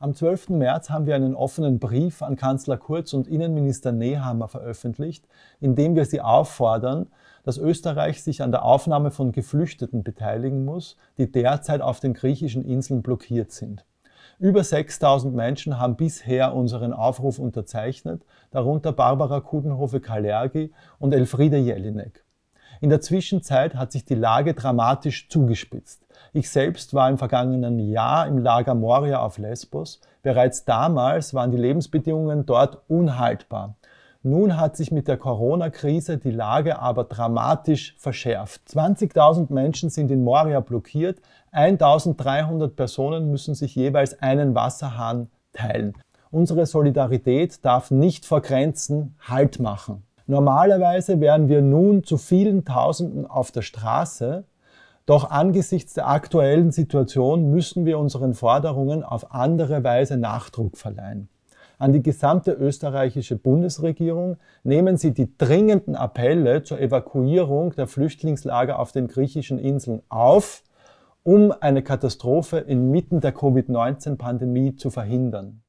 Am 12. März haben wir einen offenen Brief an Kanzler Kurz und Innenminister Nehammer veröffentlicht, in dem wir sie auffordern, dass Österreich sich an der Aufnahme von Geflüchteten beteiligen muss, die derzeit auf den griechischen Inseln blockiert sind. Über 6000 Menschen haben bisher unseren Aufruf unterzeichnet, darunter Barbara Kudenhofe-Kalergi und Elfriede Jelinek. In der Zwischenzeit hat sich die Lage dramatisch zugespitzt. Ich selbst war im vergangenen Jahr im Lager Moria auf Lesbos. Bereits damals waren die Lebensbedingungen dort unhaltbar. Nun hat sich mit der Corona-Krise die Lage aber dramatisch verschärft. 20.000 Menschen sind in Moria blockiert, 1.300 Personen müssen sich jeweils einen Wasserhahn teilen. Unsere Solidarität darf nicht vor Grenzen Halt machen. Normalerweise wären wir nun zu vielen Tausenden auf der Straße, doch angesichts der aktuellen Situation müssen wir unseren Forderungen auf andere Weise Nachdruck verleihen. An die gesamte österreichische Bundesregierung nehmen Sie die dringenden Appelle zur Evakuierung der Flüchtlingslager auf den griechischen Inseln auf, um eine Katastrophe inmitten der Covid-19-Pandemie zu verhindern.